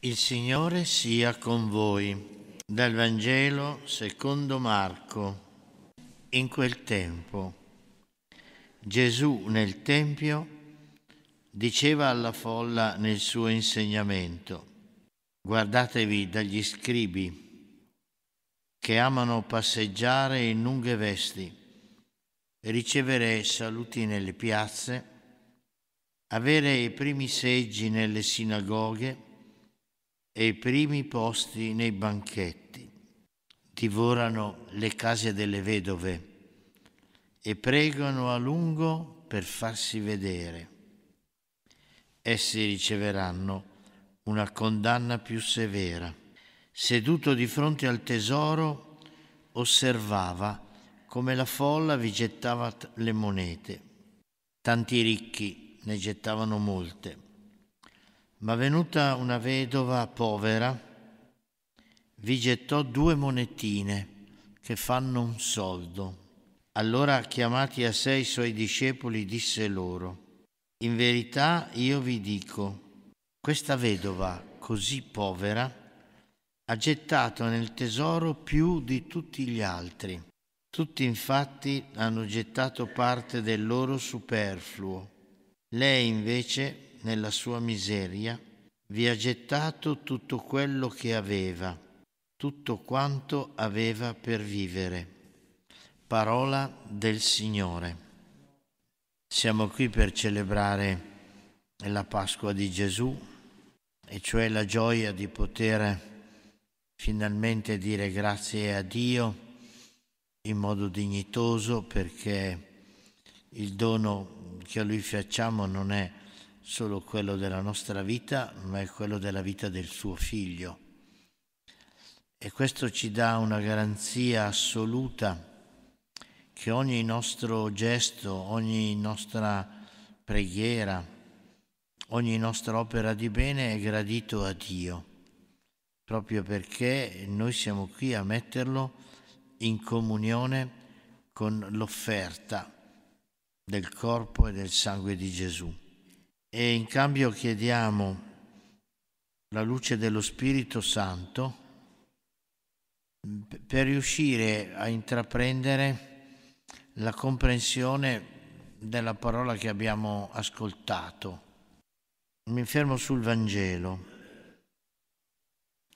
Il Signore sia con voi. Dal Vangelo secondo Marco. In quel tempo Gesù nel Tempio diceva alla folla nel suo insegnamento, guardatevi dagli scribi che amano passeggiare in lunghe vesti, ricevere saluti nelle piazze, avere i primi seggi nelle sinagoghe, e i primi posti nei banchetti. Divorano le case delle vedove e pregano a lungo per farsi vedere. Essi riceveranno una condanna più severa. Seduto di fronte al tesoro, osservava come la folla vi gettava le monete. Tanti ricchi ne gettavano molte ma venuta una vedova povera, vi gettò due monetine che fanno un soldo. Allora chiamati a sé i suoi discepoli disse loro, in verità io vi dico, questa vedova così povera ha gettato nel tesoro più di tutti gli altri. Tutti infatti hanno gettato parte del loro superfluo. Lei invece nella sua miseria, vi ha gettato tutto quello che aveva, tutto quanto aveva per vivere. Parola del Signore. Siamo qui per celebrare la Pasqua di Gesù, e cioè la gioia di poter finalmente dire grazie a Dio in modo dignitoso perché il dono che a Lui facciamo non è solo quello della nostra vita, ma è quello della vita del suo figlio. E questo ci dà una garanzia assoluta che ogni nostro gesto, ogni nostra preghiera, ogni nostra opera di bene è gradito a Dio, proprio perché noi siamo qui a metterlo in comunione con l'offerta del corpo e del sangue di Gesù e in cambio chiediamo la luce dello Spirito Santo per riuscire a intraprendere la comprensione della parola che abbiamo ascoltato. Mi fermo sul Vangelo.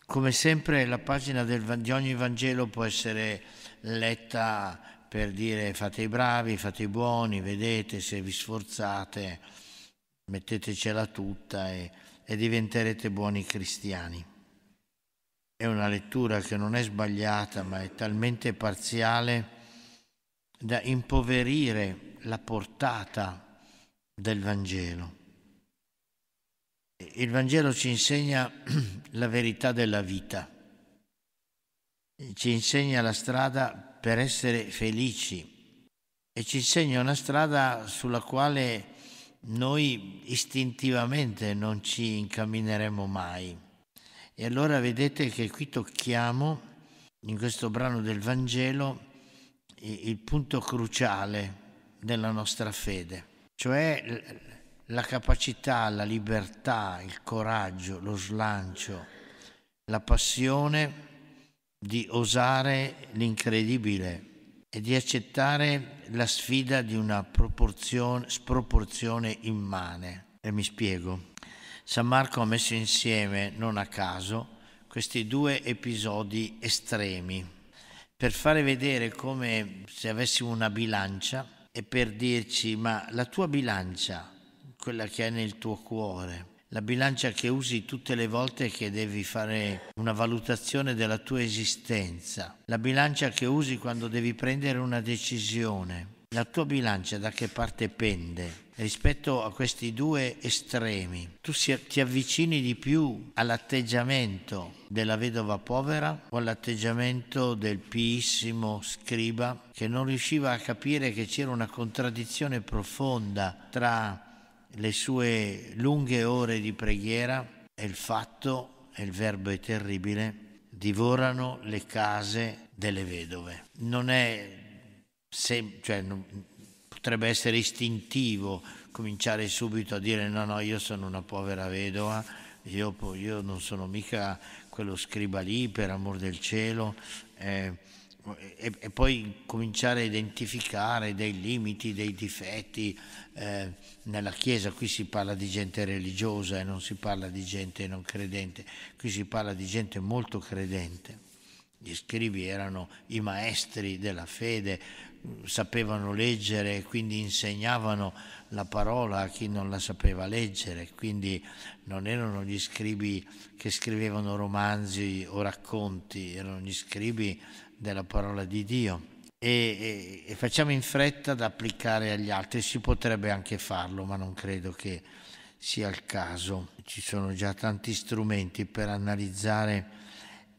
Come sempre la pagina del, di ogni Vangelo può essere letta per dire fate i bravi, fate i buoni, vedete se vi sforzate mettetecela tutta e, e diventerete buoni cristiani. È una lettura che non è sbagliata, ma è talmente parziale da impoverire la portata del Vangelo. Il Vangelo ci insegna la verità della vita, ci insegna la strada per essere felici e ci insegna una strada sulla quale noi istintivamente non ci incammineremo mai. E allora vedete che qui tocchiamo, in questo brano del Vangelo, il punto cruciale della nostra fede, cioè la capacità, la libertà, il coraggio, lo slancio, la passione di osare l'incredibile, e di accettare la sfida di una sproporzione immane. E mi spiego. San Marco ha messo insieme, non a caso, questi due episodi estremi per fare vedere come se avessimo una bilancia e per dirci ma la tua bilancia, quella che è nel tuo cuore, la bilancia che usi tutte le volte che devi fare una valutazione della tua esistenza, la bilancia che usi quando devi prendere una decisione. La tua bilancia da che parte pende? Rispetto a questi due estremi, tu si, ti avvicini di più all'atteggiamento della vedova povera o all'atteggiamento del piissimo scriba che non riusciva a capire che c'era una contraddizione profonda tra le sue lunghe ore di preghiera e il fatto, e il verbo è terribile, divorano le case delle vedove. Non è, sem- cioè, non, potrebbe essere istintivo cominciare subito a dire no, no, io sono una povera vedova, io, io non sono mica quello scriba lì per amor del cielo. Eh, e, e, poi cominciare a identificare dei limiti, dei difetti. Eh, nella Chiesa qui si parla di gente religiosa e non si parla di gente non credente, qui si parla di gente molto credente. Gli scrivi erano i maestri della fede, sapevano leggere e quindi insegnavano la parola a chi non la sapeva leggere, quindi non erano gli scribi che scrivevano romanzi o racconti, erano gli scribi della parola di Dio. E, e, e facciamo in fretta ad applicare agli altri, si potrebbe anche farlo, ma non credo che sia il caso. Ci sono già tanti strumenti per analizzare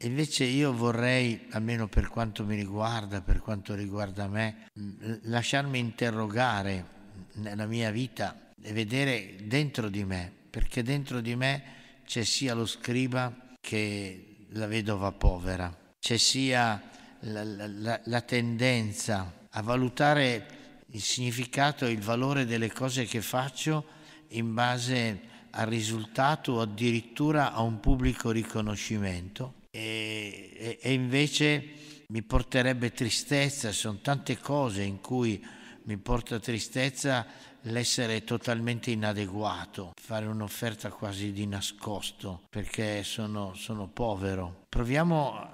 Invece io vorrei, almeno per quanto mi riguarda, per quanto riguarda me, mm, lasciarmi interrogare nella mia vita e vedere dentro di me, perché dentro di me c'è sia lo scriba che la vedova povera, c'è sia la, la, la tendenza a valutare il significato e il valore delle cose che faccio in base al risultato o addirittura a un pubblico riconoscimento e, e invece mi porterebbe tristezza, sono tante cose in cui mi porta tristezza l'essere totalmente inadeguato, fare un'offerta quasi di nascosto perché sono, sono, povero. Proviamo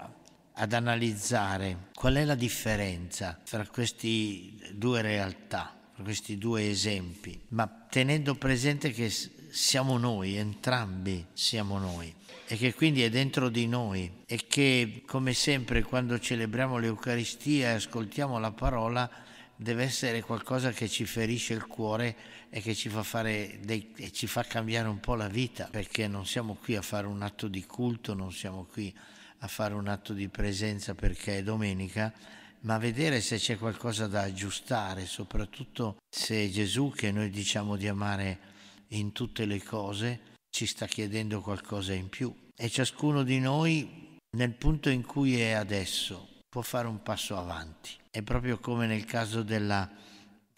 ad analizzare qual è la differenza tra queste due realtà, tra questi due esempi, ma tenendo presente che siamo noi, entrambi siamo noi e che quindi è dentro di noi e che come sempre quando celebriamo l'Eucaristia e ascoltiamo la parola deve essere qualcosa che ci ferisce il cuore e che ci fa, fare dei, e ci fa cambiare un po' la vita perché non siamo qui a fare un atto di culto, non siamo qui a fare un atto di presenza perché è domenica, ma vedere se c'è qualcosa da aggiustare, soprattutto se Gesù che noi diciamo di amare in tutte le cose ci sta chiedendo qualcosa in più e ciascuno di noi nel punto in cui è adesso può fare un passo avanti. È proprio come nel caso della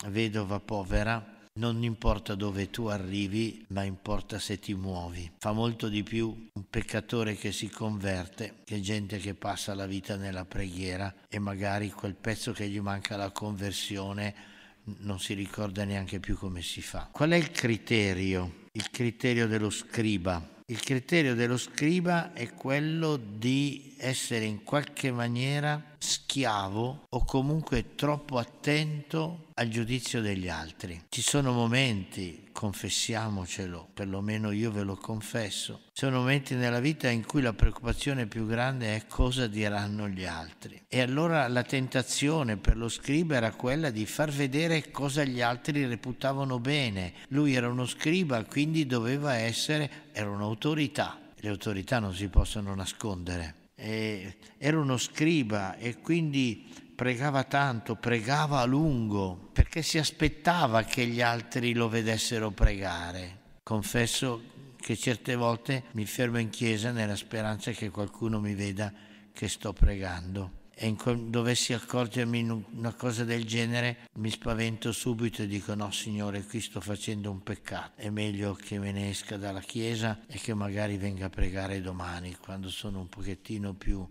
vedova povera, non importa dove tu arrivi, ma importa se ti muovi. Fa molto di più un peccatore che si converte che gente che passa la vita nella preghiera e magari quel pezzo che gli manca la conversione non si ricorda neanche più come si fa. Qual è il criterio? Il criterio dello scriba. Il criterio dello scriba è quello di essere in qualche maniera schiavo o comunque troppo attento al giudizio degli altri. Ci sono momenti confessiamocelo, perlomeno io ve lo confesso, sono momenti nella vita in cui la preoccupazione più grande è cosa diranno gli altri. E allora la tentazione per lo scriba era quella di far vedere cosa gli altri reputavano bene. Lui era uno scriba, quindi doveva essere, era un'autorità. Le autorità non si possono nascondere. E era uno scriba e quindi pregava tanto, pregava a lungo, perché si aspettava che gli altri lo vedessero pregare. Confesso che certe volte mi fermo in chiesa nella speranza che qualcuno mi veda che sto pregando e dovessi accorgermi in una cosa del genere, mi spavento subito e dico no Signore, qui sto facendo un peccato, è meglio che me ne esca dalla Chiesa e che magari venga a pregare domani, quando sono un pochettino più,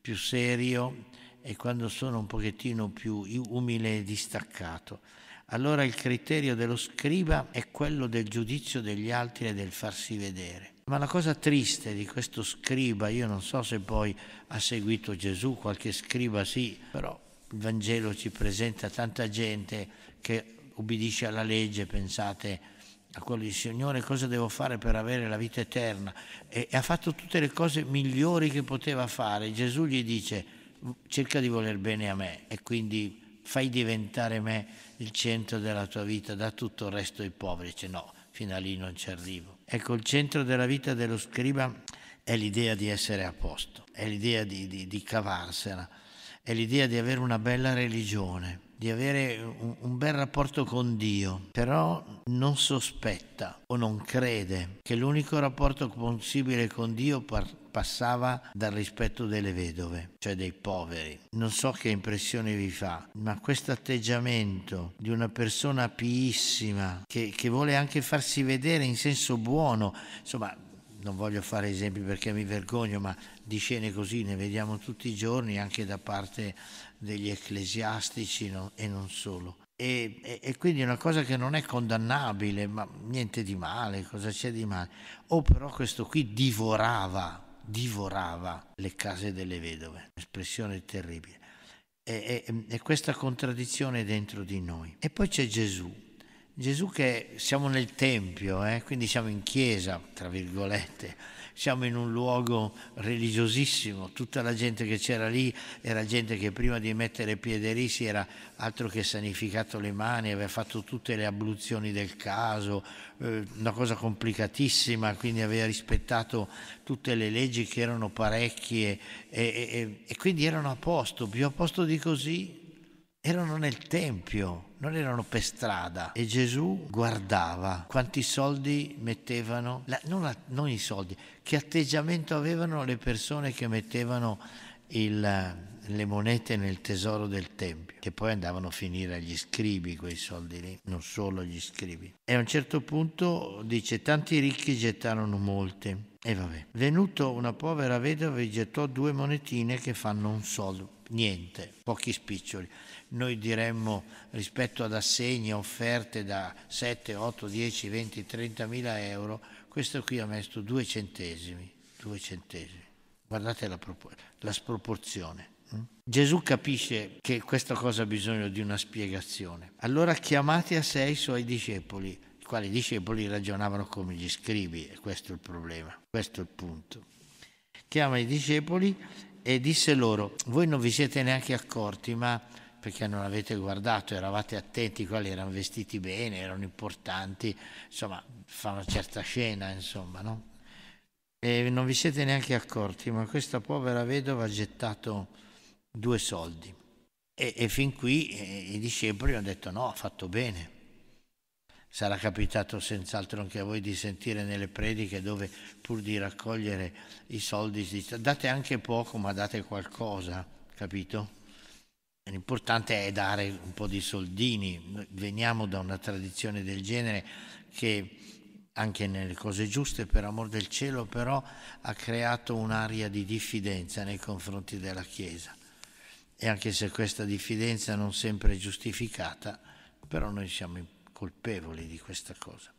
più serio e quando sono un pochettino più umile e distaccato. Allora il criterio dello scriba è quello del giudizio degli altri e del farsi vedere. Ma la cosa triste di questo scriba, io non so se poi ha seguito Gesù, qualche scriba sì, però il Vangelo ci presenta tanta gente che ubbidisce alla legge, pensate a quello di Signore cosa devo fare per avere la vita eterna e, e ha fatto tutte le cose migliori che poteva fare. Gesù gli dice cerca di voler bene a me e quindi fai diventare me il centro della tua vita, da tutto il resto ai poveri. Dice no, fino a lì non ci arrivo. Ecco, il centro della vita dello scriba è l'idea di essere a posto, è l'idea di, di, di cavarsela, è l'idea di avere una bella religione di avere un, un bel rapporto con Dio, però non sospetta o non crede che l'unico rapporto possibile con Dio par- passava dal rispetto delle vedove, cioè dei poveri. Non so che impressione vi fa, ma questo atteggiamento di una persona piissima che, che vuole anche farsi vedere in senso buono, insomma, non voglio fare esempi perché mi vergogno, ma di scene così ne vediamo tutti i giorni anche da parte degli ecclesiastici no? e non solo. E, e, e, quindi è una cosa che non è condannabile, ma niente di male, cosa c'è di male? O oh, però questo qui divorava, divorava le case delle vedove, espressione terribile. E, e questa contraddizione è dentro di noi. E poi c'è Gesù. Gesù che siamo nel Tempio, eh? quindi siamo in chiesa, tra virgolette siamo in un luogo religiosissimo, tutta la gente che c'era lì era gente che prima di mettere piede lì si era altro che sanificato le mani, aveva fatto tutte le abluzioni del caso, eh, una cosa complicatissima, quindi aveva rispettato tutte le leggi che erano parecchie e, e, e quindi erano a posto, più a posto di così, erano nel Tempio non erano per strada e Gesù guardava quanti soldi mettevano, la, non, la, non i soldi, che atteggiamento avevano le persone che mettevano il le monete nel tesoro del Tempio, che poi andavano a finire agli scribi quei soldi lì, non solo agli scribi. E a un certo punto dice, tanti ricchi gettarono molte, e vabbè. Venuto una povera vedova e gettò due monetine che fanno un soldo, niente, pochi spiccioli. Noi diremmo rispetto ad assegni offerte da 7, 8, 10, 20, 30 mila euro, questo qui ha messo due centesimi, due centesimi. Guardate la, la sproporzione. Mm? Gesù capisce che questa cosa ha bisogno di una spiegazione. Allora chiamate a sé i suoi discepoli quali i discepoli ragionavano come gli scrivi, e questo è il problema, questo è il punto. Chiama i discepoli e disse loro, voi non vi siete neanche accorti, ma perché non avete guardato, eravate attenti, quali erano vestiti bene, erano importanti, insomma, fa una certa scena, insomma, no? E non vi siete neanche accorti, ma questa povera vedova ha gettato due soldi. E, e fin qui eh, i discepoli hanno detto no, ha fatto bene Sarà capitato senz'altro anche a voi di sentire nelle prediche dove pur di raccogliere i soldi si dice date anche poco ma date qualcosa, capito? L'importante è dare un po' di soldini. Veniamo da una tradizione del genere che anche nelle cose giuste, per amor del cielo, però ha creato un'aria di diffidenza nei confronti della Chiesa. E anche se questa diffidenza non sempre è giustificata, però noi siamo importanti colpevoli di questa cosa.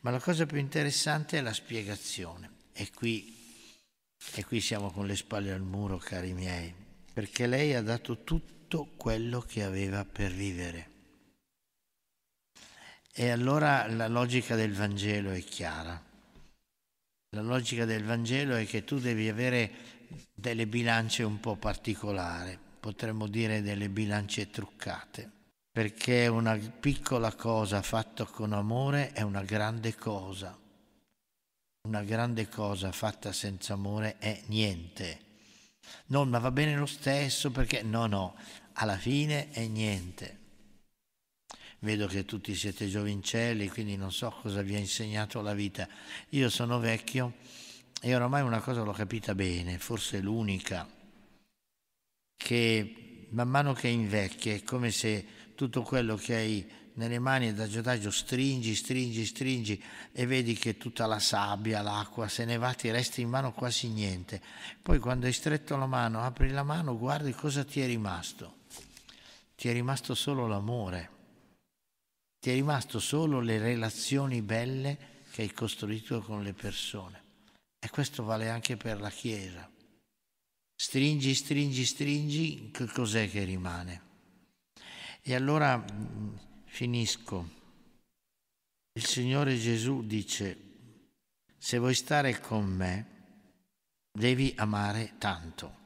Ma la cosa più interessante è la spiegazione. E qui, e qui siamo con le spalle al muro, cari miei, perché lei ha dato tutto quello che aveva per vivere. E allora la logica del Vangelo è chiara. La logica del Vangelo è che tu devi avere delle bilance un po' particolari, potremmo dire delle bilance truccate perché una piccola cosa fatta con amore è una grande cosa. Una grande cosa fatta senza amore è niente. Non, ma va bene lo stesso perché no, no, alla fine è niente. Vedo che tutti siete giovincelli, quindi non so cosa vi ha insegnato la vita. Io sono vecchio e oramai una cosa l'ho capita bene, forse l'unica, che man mano che invecchia è come se tutto quello che hai nelle mani adagio adagio stringi, stringi, stringi e vedi che tutta la sabbia, l'acqua se ne va, ti resta in mano quasi niente. Poi quando hai stretto la mano, apri la mano, guardi cosa ti è rimasto. Ti è rimasto solo l'amore, ti è rimasto solo le relazioni belle che hai costruito con le persone. E questo vale anche per la Chiesa. Stringi, stringi, stringi, che cos'è che rimane? E allora mm, finisco. Il Signore Gesù dice, se vuoi stare con me, devi amare tanto.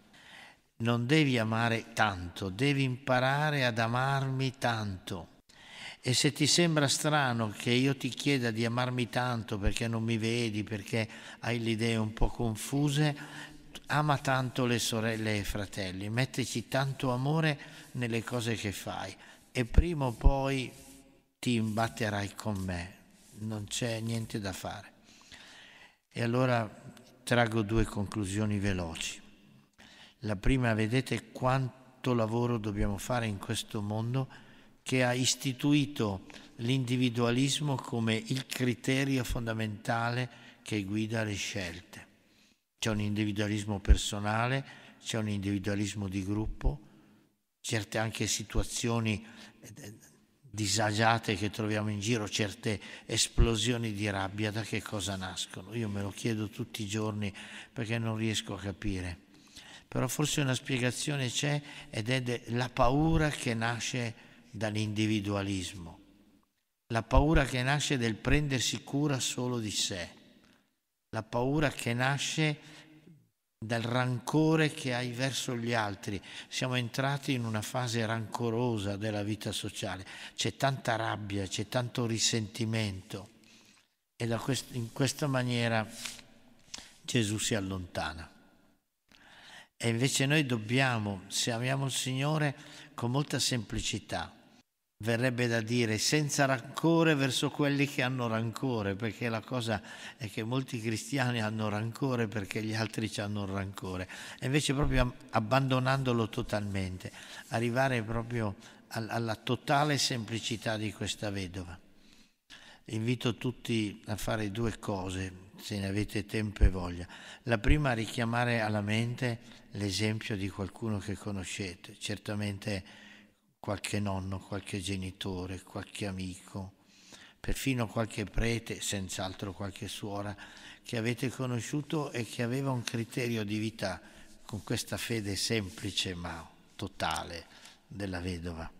Non devi amare tanto, devi imparare ad amarmi tanto. E se ti sembra strano che io ti chieda di amarmi tanto perché non mi vedi, perché hai le idee un po' confuse, ama tanto le sorelle e i fratelli, metterci tanto amore nelle cose che fai e prima o poi ti imbatterai con me, non c'è niente da fare. E allora traggo due conclusioni veloci. La prima, vedete quanto lavoro dobbiamo fare in questo mondo che ha istituito l'individualismo come il criterio fondamentale che guida le scelte. C'è un individualismo personale, c'è un individualismo di gruppo, certe anche situazioni eh, disagiate che troviamo in giro, certe esplosioni di rabbia, da che cosa nascono? Io me lo chiedo tutti i giorni perché non riesco a capire. Però forse una spiegazione c'è ed è la paura che nasce dall'individualismo, la paura che nasce del prendersi cura solo di sé la paura che nasce dal rancore che hai verso gli altri. Siamo entrati in una fase rancorosa della vita sociale, c'è tanta rabbia, c'è tanto risentimento e quest- in questa maniera Gesù si allontana. E invece noi dobbiamo, se amiamo il Signore, con molta semplicità, verrebbe da dire senza rancore verso quelli che hanno rancore, perché la cosa è che molti cristiani hanno rancore perché gli altri ci hanno rancore, e invece proprio abbandonandolo totalmente, arrivare proprio alla totale semplicità di questa vedova. Invito tutti a fare due cose, se ne avete tempo e voglia. La prima richiamare alla mente l'esempio di qualcuno che conoscete, certamente qualche nonno, qualche genitore, qualche amico, perfino qualche prete, senz'altro qualche suora, che avete conosciuto e che aveva un criterio di vita con questa fede semplice ma totale della vedova.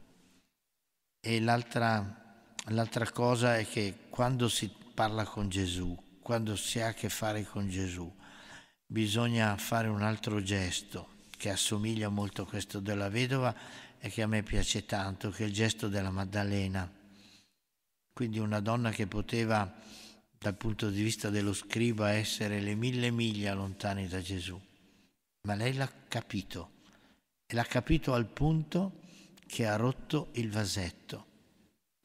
E l'altra, l'altra cosa è che quando si parla con Gesù, quando si ha a che fare con Gesù, bisogna fare un altro gesto che assomiglia molto a questo della vedova e che a me piace tanto, che è il gesto della Maddalena. Quindi una donna che poteva, dal punto di vista dello scriba, essere le mille miglia lontani da Gesù. Ma lei l'ha capito e l'ha capito al punto che ha rotto il vasetto,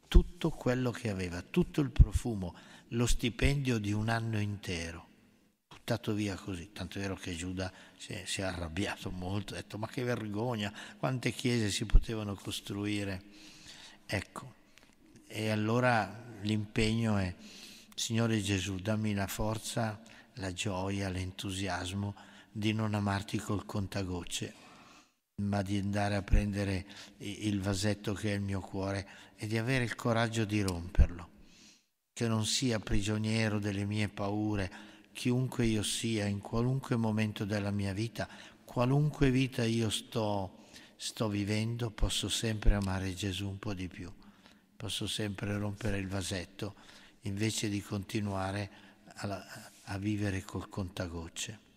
tutto quello che aveva, tutto il profumo, lo stipendio di un anno intero buttato via così. Tanto è vero che Giuda si è, si è arrabbiato molto, ha detto ma che vergogna, quante chiese si potevano costruire. Ecco, e allora l'impegno è, Signore Gesù, dammi la forza, la gioia, l'entusiasmo di non amarti col contagocce ma di andare a prendere il vasetto che è il mio cuore e di avere il coraggio di romperlo, che non sia prigioniero delle mie paure, chiunque io sia, in qualunque momento della mia vita, qualunque vita io sto, sto vivendo, posso sempre amare Gesù un po' di più, posso sempre rompere il vasetto invece di continuare a, a vivere col contagocce.